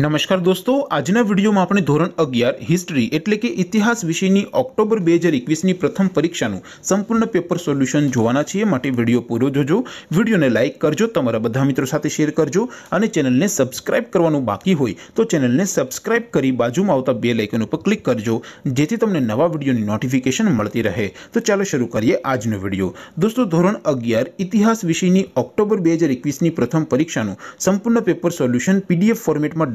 નમસ્કાર દોસ્તો આજના વિડીયોમાં આપણે ધોરણ અગિયાર હિસ્ટ્રી એટલે કે ઇતિહાસ વિષયની ઓક્ટોબર બે હજાર એકવીસની પ્રથમ પરીક્ષાનું સંપૂર્ણ પેપર સોલ્યુશન જોવાના છીએ માટે વિડીયો પૂરો જોજો વિડીયોને લાઇક કરજો તમારા બધા મિત્રો સાથે શેર કરજો અને ચેનલને સબસ્ક્રાઇબ કરવાનું બાકી હોય તો ચેનલને સબસ્ક્રાઇબ કરી બાજુમાં આવતા બે લાઇકન ઉપર ક્લિક કરજો જેથી તમને નવા વિડીયોની નોટિફિકેશન મળતી રહે તો ચાલો શરૂ કરીએ આજનો વિડીયો દોસ્તો ધોરણ અગિયાર ઇતિહાસ વિષયની ઓક્ટોબર બે હજાર એકવીસની પ્રથમ પરીક્ષાનું સંપૂર્ણ પેપર સોલ્યુશન પીડીએફ ફોર્મેટમાં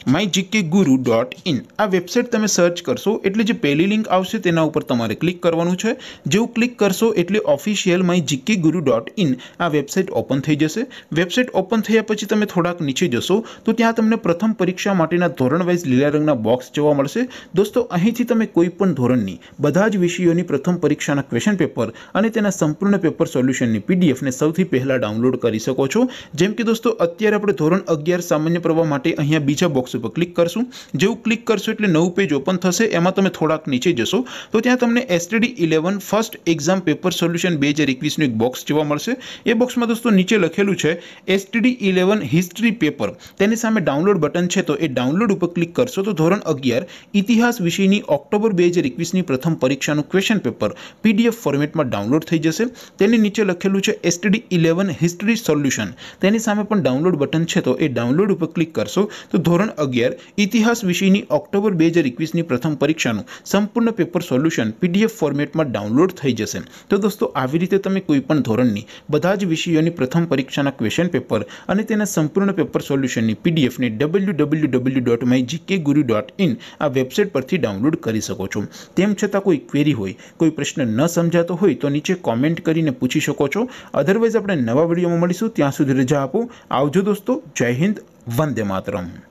mygkguru.in આ વેબસાઈટ તમે સર્ચ કરશો એટલે જે પહેલી લિંક આવશે તેના ઉપર તમારે ક્લિક કરવાનું છે જેઉ ક્લિક કરશો એટલે ઓફિશિયલ mygkguru.in આ વેબસાઈટ ઓપન થઈ જશે વેબસાઈટ ઓપન થયા પછી તમે થોડાક નીચે જશો તો ત્યાં તમને પ્રથમ પરીક્ષા માટેના ધોરણ વાઈઝ લીલા રંગના બોક્સ જોવા મળશે દોસ્તો અહીંથી તમે કોઈ પણ ધોરણની બધા જ વિષયોની પ્રથમ પરીક્ષાના ક્વેશ્ચન પેપર અને તેના સંપૂર્ણ પેપર સોલ્યુશનની પીડીએફ ને સૌથી પહેલા ડાઉનલોડ કરી શકો છો જેમ કે દોસ્તો અત્યારે આપણે ધોરણ 11 સામાન્ય પ્રવાહ માટે અહીંયા બીજા બોક્સ ઉપર ક્લિક કરશું જે હું ક્લિક કરશું એટલે નવું પેજ ઓપન થશે એમાં તમે થોડાક નીચે જશો તો ત્યાં તમને STD 11 first exam paper solution 2021 નું એક બોક્સ જોવા મળશે એ બોક્સમાં દોસ્તો નીચે લખેલું છે STD 11 હિસ્ટરી પેપર તેની સામે ડાઉનલોડ બટન છે તો એ ડાઉનલોડ ઉપર ક્લિક કરશો તો ધોરણ 11 ઇતિહાસ વિષયની ઓક્ટોબર 2021 ની પ્રથમ પરીક્ષાનું ક્વેશ્ચન પેપર PDF ફોર્મેટમાં ડાઉનલોડ થઈ જશે તેની નીચે લખેલું છે STD 11 હિસ્ટરી સોલ્યુશન તેની સામે પણ ડાઉનલોડ બટન છે તો એ ડાઉનલોડ ઉપર ક્લિક કરશો તો ધોરણ 11 इतिहास विषयनी अक्टूबर 2021 ની પ્રથમ પરીક્ષા નું સંપૂર્ણ પેપર સોલ્યુશન પીડીએફ ફોર્મેટ માં ડાઉનલોડ થઈ જશે તો દોસ્તો આવી રીતે તમે કોઈ પણ ધોરણ ની બધા જ વિષયો ની પ્રથમ પરીક્ષા ના ક્વેશ્ચન પેપર અને તેના સંપૂર્ણ પેપર સોલ્યુશન ની પીડીએફ ને www.gkguru.in આ વેબસાઈટ પરથી ડાઉનલોડ કરી શકો છો તેમ છતાં કોઈ ક્વેરી હોય કોઈ પ્રશ્ન ન સમજાતો હોય તો નીચે કમેન્ટ કરીને પૂછી શકો છો અધરવાઇઝ આપણે નવા વિડિયો માં મળીશું ત્યાં સુધી રજા આપો આવજો દોસ્તો જય હિન્દ વંદે માતરમ